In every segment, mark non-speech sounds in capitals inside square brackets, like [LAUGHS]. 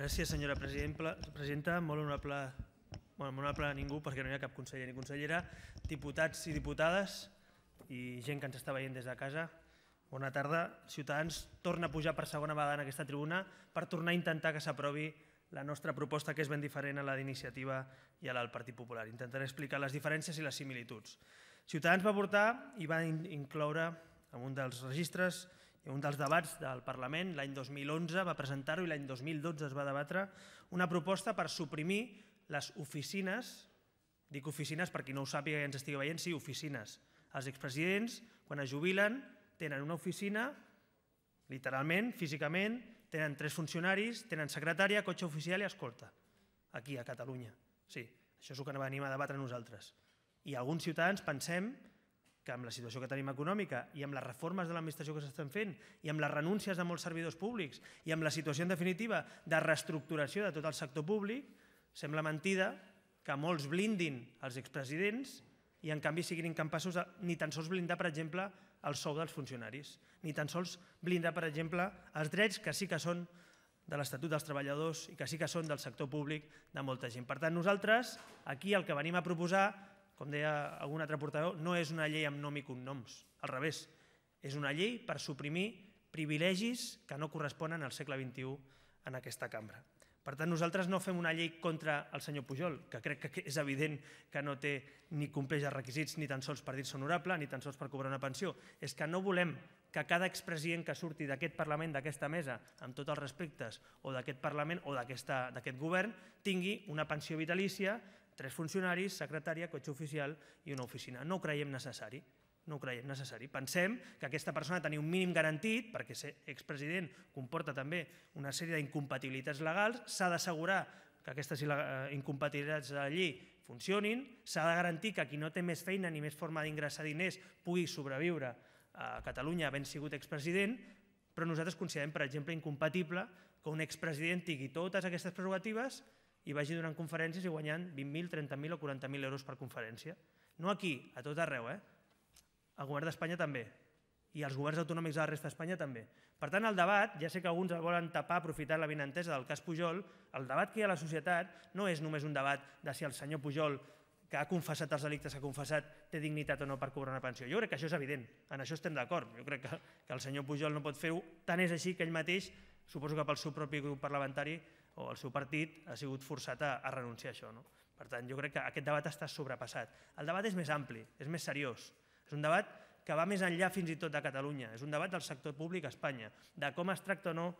Gràcies, senyora presidenta. Molt honorable, molt honorable a ningú, perquè no hi ha cap conseller ni consellera, diputats i diputades i gent que ens està veient des de casa. Bona tarda. Ciutadans torna a pujar per segona vegada en aquesta tribuna per tornar a intentar que s'aprovi la nostra proposta, que és ben diferent a la d'iniciativa i a la del Partit Popular. Intentaré explicar les diferències i les similituds. Ciutadans va portar i va incloure en un dels registres un dels debats del Parlament l'any 2011 va presentar-ho i l'any 2012 es va debatre una proposta per suprimir les oficines, dic oficines per qui no ho sàpiga i ens estigui veient, sí, oficines. Els expresidents, quan es jubilen, tenen una oficina, literalment, físicament, tenen tres funcionaris, tenen secretària, cotxe oficial i escolta, aquí a Catalunya. Sí, això és el que anem a debatre nosaltres. I alguns ciutadans pensem que que amb la situació que tenim econòmica i amb les reformes de l'administració que s'estan fent i amb les renúncies de molts servidors públics i amb la situació en definitiva de reestructuració de tot el sector públic, sembla mentida que molts blindin els expresidents i en canvi siguin incapaços de ni tan sols blindar, per exemple, el sou dels funcionaris, ni tan sols blindar, per exemple, els drets que sí que són de l'Estatut dels Treballadors i que sí que són del sector públic de molta gent. Per tant, nosaltres aquí el que venim a proposar com deia algun altre portador, no és una llei amb nom i cognoms, al revés, és una llei per suprimir privilegis que no corresponen al segle XXI en aquesta cambra. Per tant, nosaltres no fem una llei contra el senyor Pujol, que crec que és evident que no té ni compleix els requisits ni tan sols per dir-se honorable, ni tan sols per cobrar una pensió. És que no volem que cada expresident que surti d'aquest Parlament, d'aquesta mesa, amb tots els respectes, o d'aquest Parlament o d'aquest govern, tingui una pensió vitalícia tres funcionaris, secretària, cotxe oficial i una oficina. No ho creiem necessari no ho creiem necessari. Pensem que aquesta persona tenia un mínim garantit, perquè ser expresident comporta també una sèrie d'incompatibilitats legals, s'ha d'assegurar que aquestes eh, incompatibilitats de la llei funcionin, s'ha de garantir que qui no té més feina ni més forma d'ingressar diners pugui sobreviure a Catalunya havent sigut expresident, però nosaltres considerem, per exemple, incompatible que un expresident tingui totes aquestes prerrogatives i vagi donant conferències i guanyant 20.000, 30.000 o 40.000 euros per conferència. No aquí, a tot arreu, eh? El govern d'Espanya també. I els governs autonòmics de la resta d'Espanya també. Per tant, el debat, ja sé que alguns el volen tapar aprofitant la vinentesa del cas Pujol, el debat que hi ha a la societat no és només un debat de si el senyor Pujol que ha confessat els delictes ha confessat té dignitat o no per cobrar una pensió. Jo crec que això és evident, en això estem d'acord. Jo crec que, que el senyor Pujol no pot fer-ho, tant és així que ell mateix, suposo que pel seu propi grup parlamentari, o el seu partit ha sigut forçat a, a renunciar a això. No? Per tant, jo crec que aquest debat està sobrepassat. El debat és més ampli, és més seriós. És un debat que va més enllà fins i tot de Catalunya. És un debat del sector públic a Espanya, de com es tracta o no eh,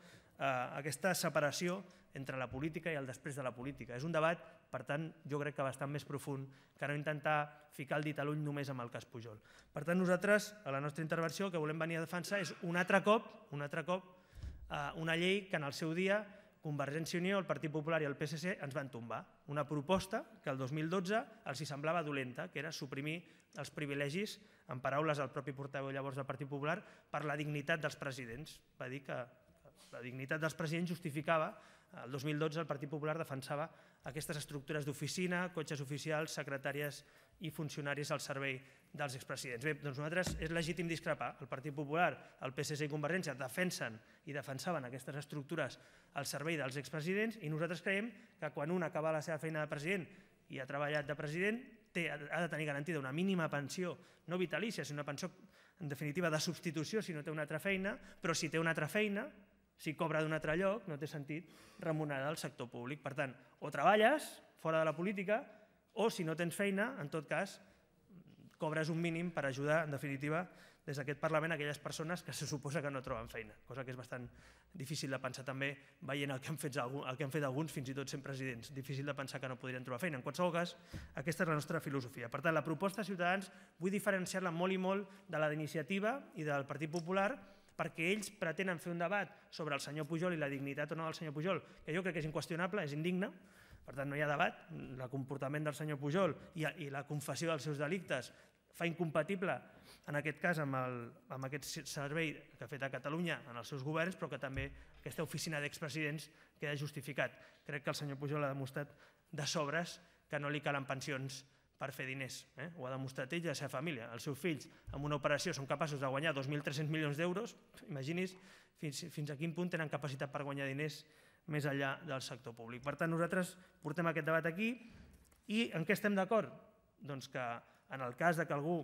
aquesta separació entre la política i el després de la política. És un debat, per tant, jo crec que bastant més profund que no intentar ficar el dit a l'ull només amb el cas Pujol. Per tant, nosaltres, a la nostra intervenció, el que volem venir a defensar és un altre cop, un altre cop, eh, una llei que en el seu dia Convergència i Unió, el Partit Popular i el PSC ens van tombar una proposta que el 2012 els hi semblava dolenta, que era suprimir els privilegis, en paraules del propi portaveu llavors del Partit Popular, per la dignitat dels presidents. Va dir que la dignitat dels presidents justificava el 2012 el Partit Popular defensava aquestes estructures d'oficina, cotxes oficials, secretàries i funcionaris al servei dels expresidents. Bé, doncs nosaltres és legítim discrepar. El Partit Popular, el PSC i Convergència defensen i defensaven aquestes estructures al servei dels expresidents i nosaltres creiem que quan un acaba la seva feina de president i ha treballat de president, té, ha de tenir garantida una mínima pensió, no vitalícia, sinó una pensió en definitiva de substitució si no té una altra feina, però si té una altra feina, si cobra d'un altre lloc, no té sentit remunerar el sector públic. Per tant, o treballes fora de la política o si no tens feina, en tot cas, cobres un mínim per ajudar, en definitiva, des d'aquest Parlament aquelles persones que se suposa que no troben feina, cosa que és bastant difícil de pensar també veient el que han fet, el que han fet alguns, fins i tot sent presidents. Difícil de pensar que no podrien trobar feina. En qualsevol cas, aquesta és la nostra filosofia. Per tant, la proposta de Ciutadans vull diferenciar-la molt i molt de la d'iniciativa i del Partit Popular perquè ells pretenen fer un debat sobre el senyor Pujol i la dignitat o no del senyor Pujol, que jo crec que és inqüestionable, és indigne, per tant, no hi ha debat. El comportament del senyor Pujol i, i la confessió dels seus delictes fa incompatible, en aquest cas, amb, el, amb aquest servei que ha fet a Catalunya en els seus governs, però que també aquesta oficina d'expresidents queda justificat. Crec que el senyor Pujol ha demostrat de sobres que no li calen pensions per fer diners. Eh? Ho ha demostrat ell i la seva família. Els seus fills, amb una operació, són capaços de guanyar 2.300 milions d'euros. Imaginis fins, fins a quin punt tenen capacitat per guanyar diners més enllà del sector públic. Per tant, nosaltres portem aquest debat aquí i en què estem d'acord? Doncs que en el cas de que algú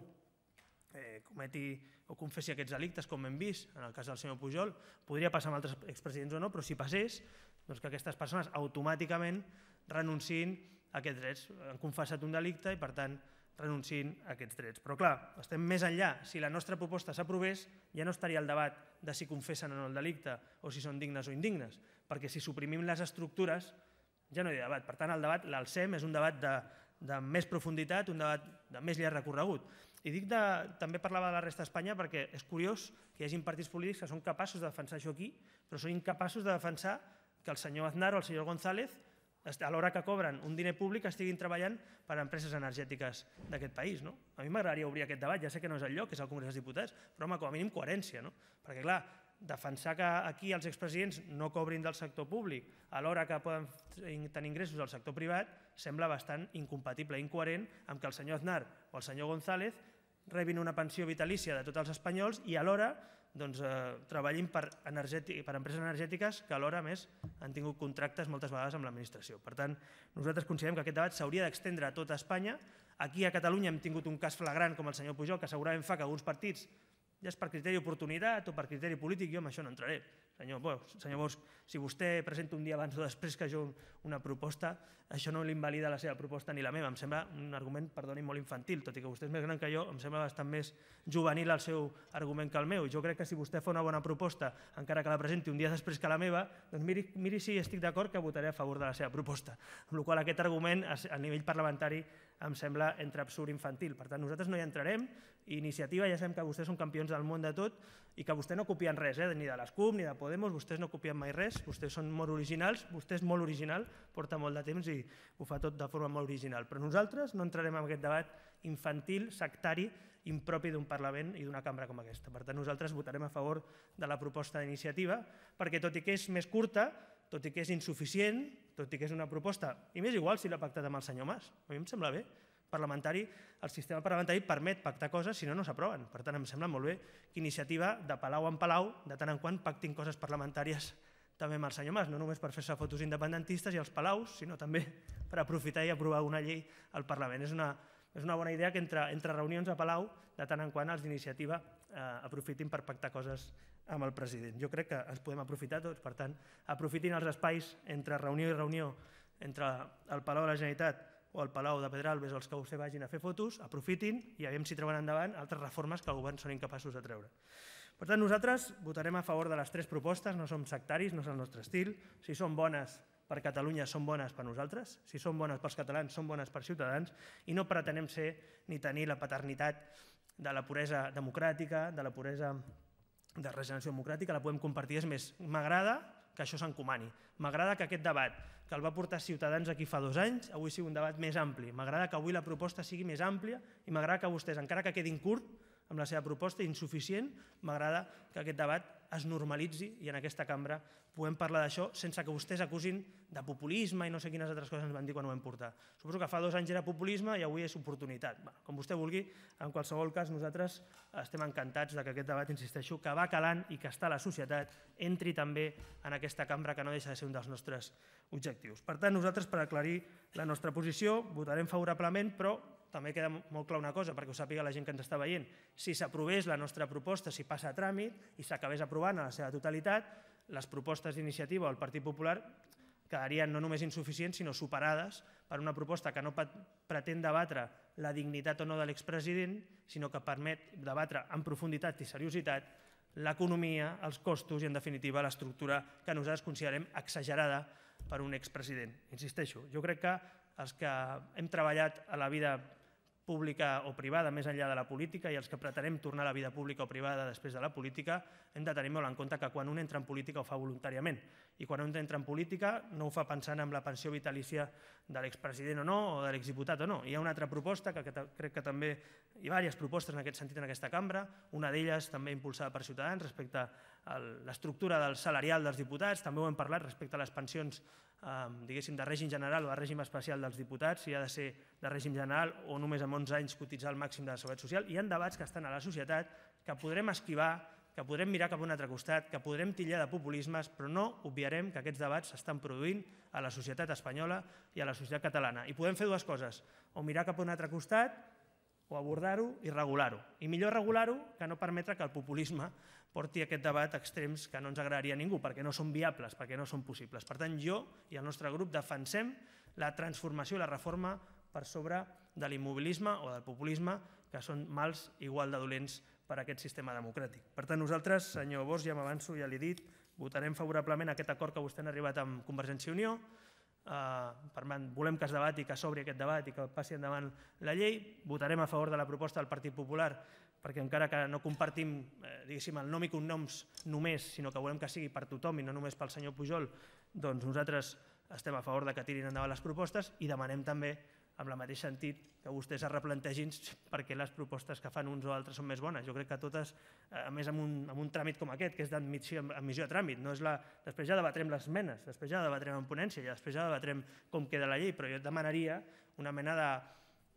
eh, cometi o confessi aquests delictes, com hem vist en el cas del senyor Pujol, podria passar amb altres expresidents o no, però si passés, doncs que aquestes persones automàticament renunciïn a aquests drets. Han confessat un delicte i, per tant, renunciïn a aquests drets. Però clar, estem més enllà. Si la nostra proposta s'aprovés, ja no estaria el debat de si confessen o no el delicte o si són dignes o indignes, perquè si suprimim les estructures ja no hi ha debat. Per tant, el debat, l'alcem, és un debat de, de més profunditat, un debat de més llarg recorregut. I dic de, també parlava de la resta d'Espanya perquè és curiós que hi hagin partits polítics que són capaços de defensar això aquí, però són incapaços de defensar que el senyor Aznar o el senyor González a l'hora que cobren un diner públic estiguin treballant per a empreses energètiques d'aquest país. No? A mi m'agradaria obrir aquest debat, ja sé que no és el lloc, és el Congrés dels Diputats, però home, com a mínim coherència, no? perquè clar, defensar que aquí els expresidents no cobrin del sector públic a l'hora que poden tenir ingressos del sector privat sembla bastant incompatible, incoherent amb que el senyor Aznar o el senyor González rebin una pensió vitalícia de tots els espanyols i alhora doncs, eh, treballin per, per empreses energètiques que alhora més han tingut contractes moltes vegades amb l'administració. Per tant, nosaltres considerem que aquest debat s'hauria d'extendre a tota Espanya. Aquí a Catalunya hem tingut un cas flagrant com el senyor Pujol, que segurament fa que alguns partits, ja és per criteri d'oportunitat o per criteri polític, jo amb això no entraré, senyor, bueno, senyor Bosch, si vostè presenta un dia abans o després que jo una proposta, això no l'invalida la seva proposta ni la meva. Em sembla un argument, perdoni, molt infantil, tot i que vostè és més gran que jo, em sembla bastant més juvenil el seu argument que el meu. Jo crec que si vostè fa una bona proposta, encara que la presenti un dia després que la meva, doncs miri, miri si estic d'acord que votaré a favor de la seva proposta. Amb la qual aquest argument a nivell parlamentari em sembla entre absurd infantil. Per tant, nosaltres no hi entrarem. Iniciativa, ja sabem que vostès són campions del món de tot i que vostès no copien res, eh? ni de les CUP ni de Podemos, vostès no copien mai res, vostès són molt originals, vostè és molt original, porta molt de temps i ho fa tot de forma molt original. Però nosaltres no entrarem en aquest debat infantil, sectari, impropi d'un Parlament i d'una cambra com aquesta. Per tant, nosaltres votarem a favor de la proposta d'iniciativa perquè, tot i que és més curta, tot i que és insuficient, tot i que és una proposta, i m'és igual si l'ha pactat amb el senyor Mas, a mi em sembla bé, parlamentari, el sistema parlamentari permet pactar coses si no, no s'aproven. Per tant, em sembla molt bé que iniciativa de palau en palau, de tant en quant pactin coses parlamentàries també amb el senyor Mas, no només per fer-se fotos independentistes i als palaus, sinó també per aprofitar i aprovar una llei al Parlament. És una, és una bona idea que entre, entre reunions a palau, de tant en quant els d'iniciativa eh, aprofitin per pactar coses amb el president. Jo crec que ens podem aprofitar tots, per tant, aprofitin els espais entre reunió i reunió, entre el Palau de la Generalitat o el Palau de Pedralbes, els que vostè vagin a fer fotos, aprofitin i aviam si treuen endavant altres reformes que el govern són incapaços de treure. Per tant, nosaltres votarem a favor de les tres propostes, no som sectaris, no és el nostre estil. Si són bones per Catalunya, són bones per nosaltres. Si són bones pels catalans, són bones per ciutadans. I no pretenem ser ni tenir la paternitat de la puresa democràtica, de la puresa de regeneració democràtica, la podem compartir. És més, m'agrada que això s'encomani. M'agrada que aquest debat, que el va portar Ciutadans aquí fa dos anys, avui sigui un debat més ampli. M'agrada que avui la proposta sigui més àmplia i m'agrada que vostès, encara que quedin curt amb la seva proposta insuficient, m'agrada que aquest debat es normalitzi i en aquesta cambra puguem parlar d'això sense que vostès acusin de populisme i no sé quines altres coses ens van dir quan ho vam portar. Suposo que fa dos anys era populisme i avui és oportunitat. com vostè vulgui, en qualsevol cas nosaltres estem encantats de que aquest debat, insisteixo, que va calant i que està a la societat, entri també en aquesta cambra que no deixa de ser un dels nostres objectius. Per tant, nosaltres, per aclarir la nostra posició, votarem favorablement, però també queda molt clar una cosa, perquè ho sàpiga la gent que ens està veient, si s'aprovés la nostra proposta, si passa a tràmit i s'acabés aprovant a la seva totalitat, les propostes d'iniciativa del Partit Popular quedarien no només insuficients, sinó superades per una proposta que no pretén debatre la dignitat o no de l'expresident, sinó que permet debatre amb profunditat i seriositat l'economia, els costos i, en definitiva, l'estructura que nosaltres considerem exagerada per un expresident. Insisteixo, jo crec que els que hem treballat a la vida pública o privada, més enllà de la política, i els que pretenem tornar a la vida pública o privada després de la política, hem de tenir molt en compte que quan un entra en política ho fa voluntàriament. I quan un entra en política no ho fa pensant en la pensió vitalícia de l'expresident o no, o de l'exdiputat o no. Hi ha una altra proposta, que, crec que també hi ha diverses propostes en aquest sentit en aquesta cambra, una d'elles també impulsada per Ciutadans respecte a l'estructura del salarial dels diputats, també ho hem parlat respecte a les pensions diguéssim, de règim general o de règim especial dels diputats, si ha de ser de règim general o només amb 11 anys cotitzar el màxim de la seguretat social. Hi ha debats que estan a la societat que podrem esquivar, que podrem mirar cap a un altre costat, que podrem tillar de populismes, però no obviarem que aquests debats s'estan produint a la societat espanyola i a la societat catalana. I podem fer dues coses, o mirar cap a un altre costat o abordar-ho i regular-ho. I millor regular-ho que no permetre que el populisme porti aquest debat a extrems que no ens agradaria a ningú, perquè no són viables, perquè no són possibles. Per tant, jo i el nostre grup defensem la transformació i la reforma per sobre de l'immobilisme o del populisme, que són mals igual de dolents per a aquest sistema democràtic. Per tant, nosaltres, senyor Bosch, ja m'avanço, ja l'he dit, votarem favorablement aquest acord que vostè han arribat amb Convergència i Unió, eh, per tant, volem que es debati, que s'obri aquest debat i que passi endavant la llei, votarem a favor de la proposta del Partit Popular perquè encara que no compartim eh, el nom i cognoms només, sinó que volem que sigui per tothom i no només pel senyor Pujol, doncs nosaltres estem a favor de que tirin endavant les propostes i demanem també amb el mateix sentit que vostès es replantegin [LAUGHS] perquè les propostes que fan uns o altres són més bones. Jo crec que totes, eh, a més amb un, amb un tràmit com aquest, que és d'admissió a tràmit, no és la... després ja debatrem les menes, després ja debatrem en ponència, ja després ja debatrem com queda la llei, però jo et demanaria una mena de,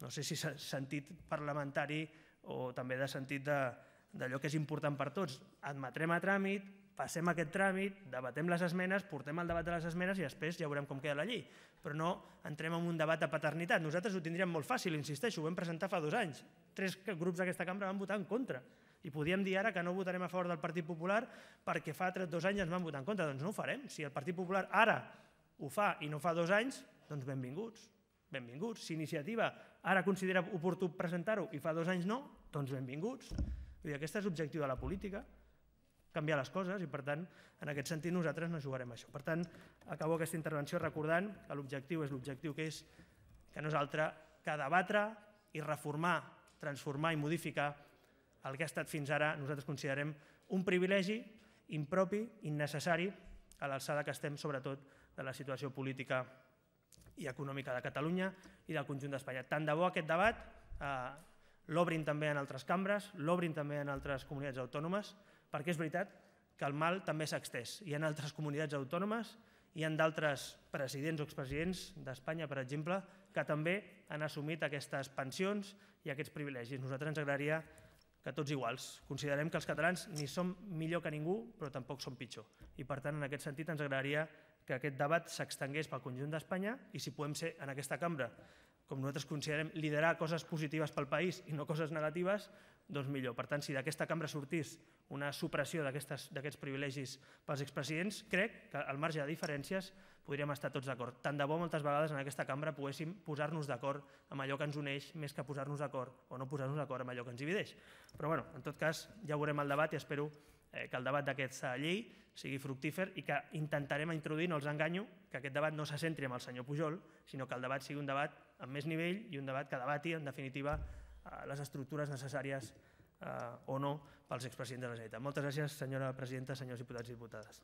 no sé si sentit parlamentari, o també de sentit d'allò que és important per tots. Admetrem a tràmit, passem aquest tràmit, debatem les esmenes, portem el debat de les esmenes i després ja veurem com queda la llei. Però no entrem en un debat de paternitat. Nosaltres ho tindríem molt fàcil, insisteixo, ho vam presentar fa dos anys. Tres grups d'aquesta cambra van votar en contra. I podíem dir ara que no votarem a favor del Partit Popular perquè fa tres, dos anys ens van votar en contra. Doncs no ho farem. Si el Partit Popular ara ho fa i no fa dos anys, doncs benvinguts. Benvinguts. Si iniciativa ara considera oportú presentar-ho i fa dos anys no, doncs benvinguts. Vull dir, aquest és l'objectiu de la política, canviar les coses i, per tant, en aquest sentit nosaltres no jugarem això. Per tant, acabo aquesta intervenció recordant que l'objectiu és l'objectiu que és que no és altre que debatre i reformar, transformar i modificar el que ha estat fins ara, nosaltres considerem un privilegi impropi, innecessari, a l'alçada que estem, sobretot, de la situació política i econòmica de Catalunya i del conjunt d'Espanya. Tant de bo aquest debat eh, l'obrin també en altres cambres, l'obrin també en altres comunitats autònomes, perquè és veritat que el mal també s'ha extès. Hi ha altres comunitats autònomes, hi ha d'altres presidents o expresidents d'Espanya, per exemple, que també han assumit aquestes pensions i aquests privilegis. Nosaltres ens agradaria que tots iguals. Considerem que els catalans ni som millor que ningú, però tampoc som pitjor. I per tant, en aquest sentit, ens agradaria que aquest debat s'extengués pel conjunt d'Espanya i si podem ser en aquesta cambra, com nosaltres considerem liderar coses positives pel país i no coses negatives, doncs millor. Per tant, si d'aquesta cambra sortís una supressió d'aquests privilegis pels expresidents, crec que al marge de diferències podríem estar tots d'acord. Tant de bo moltes vegades en aquesta cambra poguéssim posar-nos d'acord amb allò que ens uneix més que posar-nos d'acord o no posar-nos d'acord amb allò que ens divideix. Però bueno, en tot cas ja veurem el debat i espero Eh, que el debat d'aquesta llei sigui fructífer i que intentarem introduir, no els enganyo, que aquest debat no se centri en el senyor Pujol, sinó que el debat sigui un debat amb més nivell i un debat que debati, en definitiva, eh, les estructures necessàries eh, o no pels expresidents de la Generalitat. Moltes gràcies, senyora presidenta, senyors diputats i diputades.